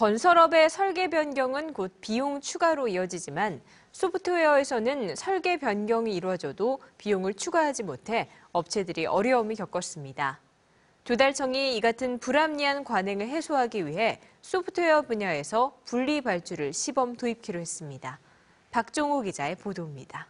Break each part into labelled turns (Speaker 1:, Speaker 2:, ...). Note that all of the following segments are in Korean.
Speaker 1: 건설업의 설계 변경은 곧 비용 추가로 이어지지만 소프트웨어에서는 설계 변경이 이루어져도 비용을 추가하지 못해 업체들이 어려움을 겪었습니다. 조달청이 이 같은 불합리한 관행을 해소하기 위해 소프트웨어 분야에서 분리 발주를 시범 도입키로 했습니다. 박종호 기자의 보도입니다.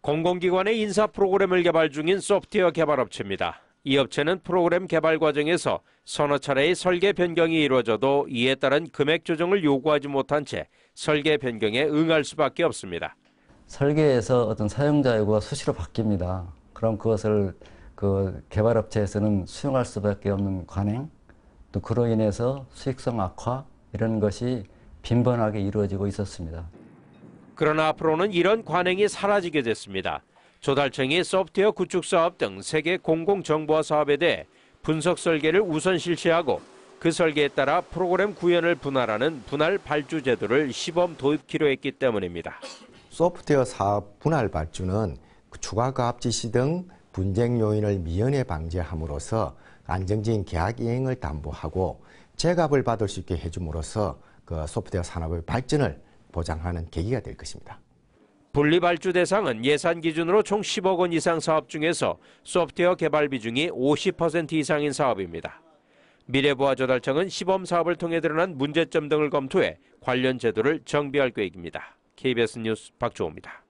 Speaker 2: 공공기관의 인사 프로그램을 개발 중인 소프트웨어 개발업체입니다. 이 업체는 프로그램 개발 과정에서 서너 차례의 설계 변경이 이루어져도 이에 따른 금액 조정을 요구하지 못한 채 설계 변경에 응할 수밖에 없습니다.
Speaker 3: 설계에서 어떤 사용자 요구가 수시로 바뀝니다. 그럼 그것을 그 개발 업체에서는 수용할 수밖에 없는 관행, 또 그로 인해서 수익성 악화 이런 것이 빈번하게 이루어지고 있었습니다.
Speaker 2: 그러나 앞으로는 이런 관행이 사라지게 됐습니다. 조달청이 소프트웨어 구축 사업 등 세계 공공정보화 사업에 대해 분석 설계를 우선 실시하고 그 설계에 따라 프로그램 구현을 분할하는 분할 발주 제도를 시범 도입키로 했기 때문입니다.
Speaker 4: 소프트웨어 사업 분할 발주는 그 추가 가압 지시 등 분쟁 요인을 미연에 방지함으로써 안정적인 계약 이행을 담보하고 제값을 받을 수 있게 해줌으로써 그 소프트웨어 산업의 발전을 보장하는 계기가 될 것입니다.
Speaker 2: 분리발주 대상은 예산 기준으로 총 10억 원 이상 사업 중에서 소프트웨어 개발 비중이 50% 이상인 사업입니다. 미래부화조달청은 시범 사업을 통해 드러난 문제점 등을 검토해 관련 제도를 정비할 계획입니다. KBS 뉴스 박주호입니다.